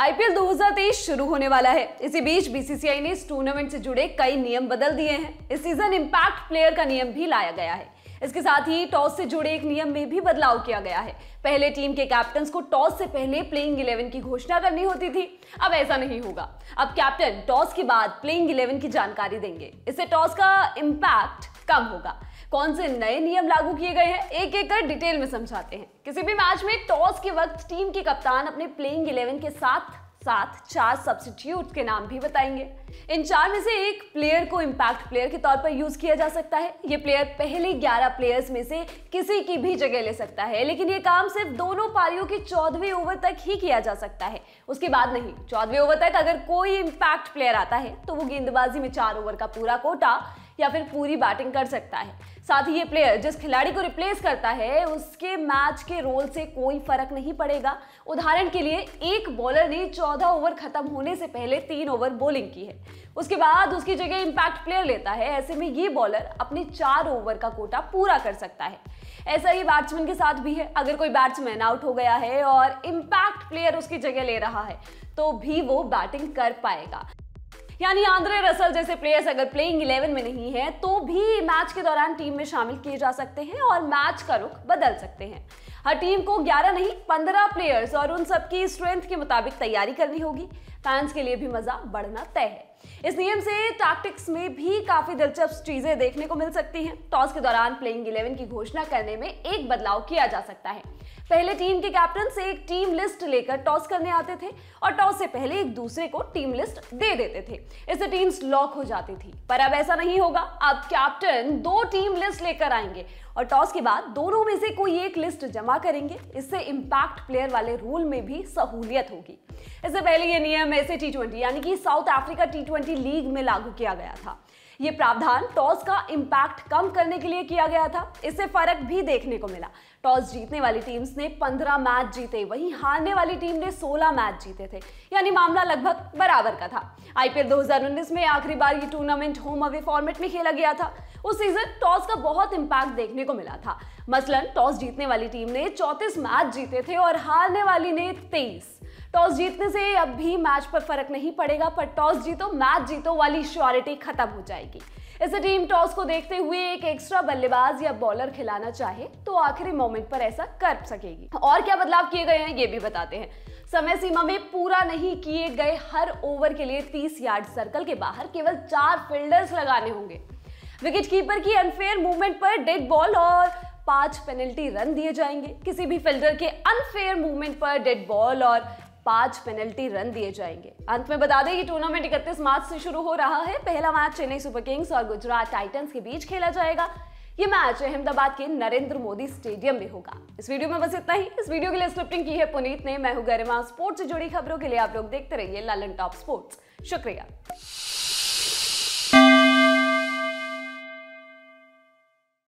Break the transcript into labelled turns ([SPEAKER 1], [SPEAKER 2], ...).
[SPEAKER 1] IPL 2023 शुरू होने वाला है इसी बीच बीसीसीआई ने इस टूर्नामेंट से जुड़े कई नियम बदल दिए हैं इस सीजन इंपैक्ट प्लेयर का नियम भी लाया गया है इसके साथ ही टॉस से जुड़े एक नियम में भी बदलाव किया गया है पहले टीम के कैप्टन को टॉस से पहले प्लेइंग इलेवन की घोषणा करनी होती थी अब ऐसा नहीं होगा अब कैप्टन टॉस के बाद प्लेइंग इलेवन की जानकारी देंगे इससे टॉस का इम्पैक्ट कम होगा कौन से नए नियम लागू किए गए हैं एक एक कर डिटेल में समझाते हैं किसी भी मैच में टॉस के वक्त टीम के कप्तान अपने प्लेइंग इलेवन के साथ साथ चार सब्सिट्यूट के नाम भी बताएंगे इन चार में से एक प्लेयर को इंपैक्ट प्लेयर के तौर पर यूज किया जा सकता है ये प्लेयर पहले 11 प्लेयर्स में से किसी की भी जगह ले सकता है लेकिन ये काम सिर्फ दोनों पारियों के चौदहवें ओवर तक ही किया जा सकता है उसके बाद नहीं चौदहवें ओवर तक अगर कोई इंपैक्ट प्लेयर आता है तो वो गेंदबाजी में चार ओवर का पूरा कोटा या फिर पूरी बैटिंग कर सकता है साथ ही ये प्लेयर जिस खिलाड़ी को रिप्लेस करता है उसके मैच के रोल से कोई फर्क नहीं पड़ेगा उदाहरण के लिए एक बॉलर ने 14 ओवर खत्म होने से पहले तीन ओवर बॉलिंग की है उसके बाद उसकी जगह इम्पैक्ट प्लेयर लेता है ऐसे में ये बॉलर अपने चार ओवर का कोटा पूरा कर सकता है ऐसा ही बैट्समैन के साथ भी है अगर कोई बैट्समैन आउट हो गया है और इम्पैक्ट प्लेयर उसकी जगह ले रहा है तो भी वो बैटिंग कर पाएगा यानी आंद्रे रसल जैसे प्लेयर्स अगर प्लेइंग इलेवन में नहीं है तो भी मैच के दौरान टीम में शामिल किए जा सकते हैं और मैच का रुख बदल सकते हैं हर टीम को 11 नहीं 15 प्लेयर्स और उन सबकी स्ट्रेंथ के मुताबिक तैयारी करनी होगी फैंस के लिए भी मजा बढ़ना तय है इस नियम से टैक्टिक्स में भी काफी दिलचस्प चीजें देखने को मिल सकती हैं टॉस के दौरान प्लेइंग 11 की घोषणा करने में एक बदलाव किया जा सकता है पहले टीम के कैप्टन से एक टीम लिस्ट लेकर टॉस करने आते थे और टॉस से पहले एक दूसरे को टीम लिस्ट दे देते थे इससे टीम्स लॉक हो जाती थी पर अब ऐसा नहीं होगा अब कैप्टन दो टीम लिस्ट लेकर आएंगे और टॉस के बाद दोनों में से कोई एक लिस्ट जमा करेंगे इससे इम्पैक्ट प्लेयर वाले रूल में भी सहूलियत होगी इससे पहले ये नियम ऐसे टी यानी कि South Africa T twenty league में लागू किया गया था ये प्रावधान टॉस का इम्पैक्ट कम करने के लिए किया गया था इससे फर्क भी देखने को मिला टॉस जीतने वाली टीम्स ने 15 मैच जीते वहीं हारने वाली टीम ने 16 मैच जीते थे यानी मामला लगभग बराबर का था आईपीएल 2019 में आखिरी बार ये टूर्नामेंट होम अवे फॉर्मेट में खेला गया था उस सीजन टॉस का बहुत इम्पैक्ट देखने को मिला था मसलन टॉस जीतने वाली टीम ने चौंतीस मैच जीते थे और हारने वाली ने तेईस टॉस जीतने से अब भी मैच पर फर्क नहीं पड़ेगा पर टॉस जीतो मैच जीतो वाली श्योरिटी खत्म हो जाएगी इस टीम टॉस को देखते हुए एक एक्स्ट्रा बल्लेबाज या बॉलर खिलाना चाहे तो आखिरी मोमेंट पर ऐसा कर सकेगी और क्या बदलाव किए गए हैं ये भी बताते हैं समय सीमा में पूरा नहीं किए गए हर ओवर के लिए 30 यार्ड सर्कल के बाहर केवल चार फील्डर्स लगाने होंगे विकेट कीपर की अनफेयर मूवमेंट पर डेड बॉल और पांच पेनल्टी रन दिए जाएंगे किसी भी फील्डर के अनफेयर मूवमेंट पर डेड बॉल और पांच पेनल्टी रन दिए जाएंगे अंत में बता दें ये टूर्नामेंट इकतीस मार्च से शुरू हो रहा है पहला मैच चेन्नई सुपर किंग्स और गुजरात टाइटंस के बीच खेला जाएगा ये मैच अहमदाबाद के नरेंद्र मोदी स्टेडियम में होगा इस वीडियो में बस इतना ही इस वीडियो के लिए स्क्रिप्टिंग की है पुनीत ने मैं हूँ गरिमा स्पोर्ट्स से जुड़ी खबरों के लिए आप लोग देखते रहिए लालन टॉप स्पोर्ट्स शुक्रिया